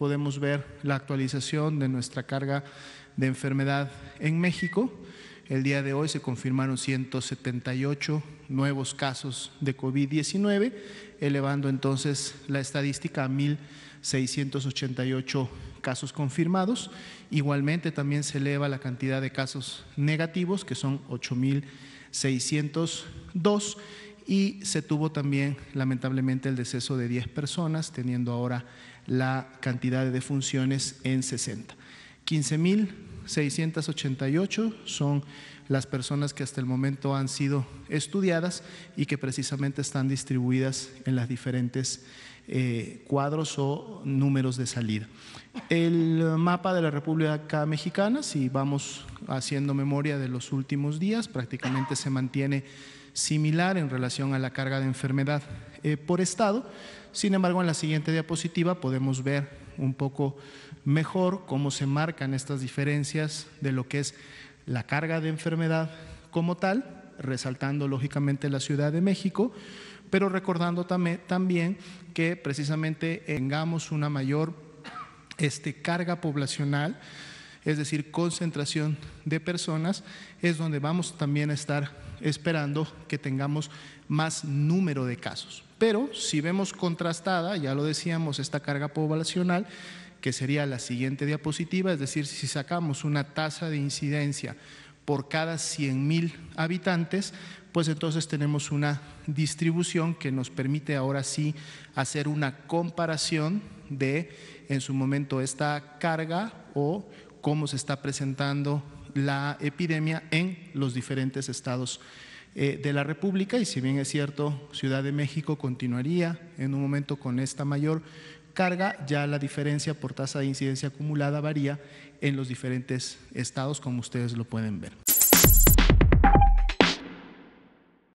podemos ver la actualización de nuestra carga de enfermedad en México. El día de hoy se confirmaron 178 nuevos casos de COVID-19, elevando entonces la estadística a 1.688 casos confirmados. Igualmente también se eleva la cantidad de casos negativos, que son 8.602 y se tuvo también lamentablemente el deceso de 10 personas, teniendo ahora la cantidad de defunciones en 60. quince 688 son las personas que hasta el momento han sido estudiadas y que precisamente están distribuidas en las diferentes eh, cuadros o números de salida. El mapa de la República Mexicana, si vamos haciendo memoria de los últimos días, prácticamente se mantiene similar en relación a la carga de enfermedad eh, por estado. Sin embargo, en la siguiente diapositiva podemos ver un poco mejor cómo se marcan estas diferencias de lo que es la carga de enfermedad como tal, resaltando lógicamente la Ciudad de México, pero recordando también que precisamente tengamos una mayor este, carga poblacional es decir, concentración de personas, es donde vamos también a estar esperando que tengamos más número de casos. Pero si vemos contrastada, ya lo decíamos, esta carga poblacional, que sería la siguiente diapositiva, es decir, si sacamos una tasa de incidencia por cada 100 mil habitantes, pues entonces tenemos una distribución que nos permite ahora sí hacer una comparación de en su momento esta carga o cómo se está presentando la epidemia en los diferentes estados eh, de la República y si bien es cierto, Ciudad de México continuaría en un momento con esta mayor carga, ya la diferencia por tasa de incidencia acumulada varía en los diferentes estados, como ustedes lo pueden ver.